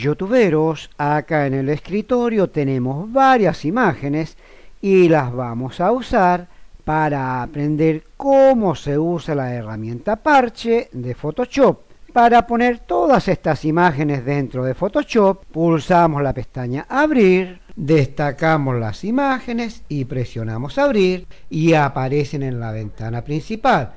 youtuberos, acá en el escritorio tenemos varias imágenes y las vamos a usar para aprender cómo se usa la herramienta parche de Photoshop. Para poner todas estas imágenes dentro de Photoshop, pulsamos la pestaña Abrir, destacamos las imágenes y presionamos Abrir y aparecen en la ventana principal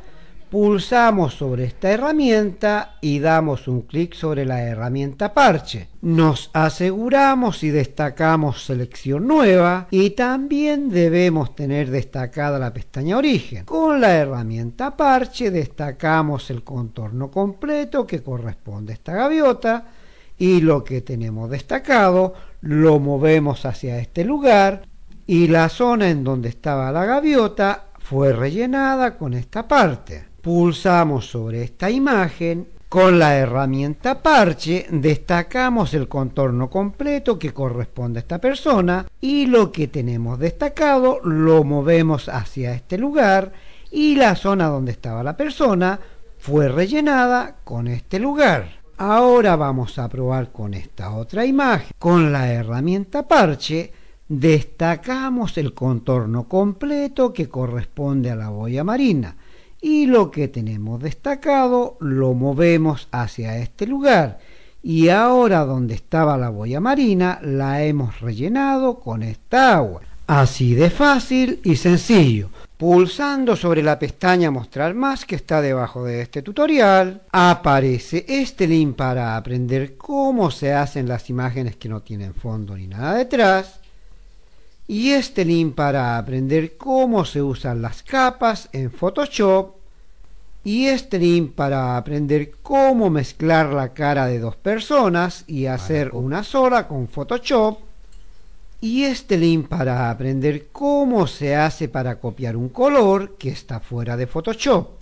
pulsamos sobre esta herramienta y damos un clic sobre la herramienta parche. Nos aseguramos y destacamos selección nueva y también debemos tener destacada la pestaña origen. Con la herramienta parche destacamos el contorno completo que corresponde a esta gaviota y lo que tenemos destacado lo movemos hacia este lugar y la zona en donde estaba la gaviota fue rellenada con esta parte pulsamos sobre esta imagen, con la herramienta parche destacamos el contorno completo que corresponde a esta persona y lo que tenemos destacado lo movemos hacia este lugar y la zona donde estaba la persona fue rellenada con este lugar. Ahora vamos a probar con esta otra imagen. Con la herramienta parche destacamos el contorno completo que corresponde a la boya marina y lo que tenemos destacado lo movemos hacia este lugar y ahora donde estaba la boya marina la hemos rellenado con esta agua. Así de fácil y sencillo. Pulsando sobre la pestaña Mostrar más que está debajo de este tutorial, aparece este link para aprender cómo se hacen las imágenes que no tienen fondo ni nada detrás y este link para aprender cómo se usan las capas en Photoshop y este link para aprender cómo mezclar la cara de dos personas y hacer una sola con Photoshop y este link para aprender cómo se hace para copiar un color que está fuera de Photoshop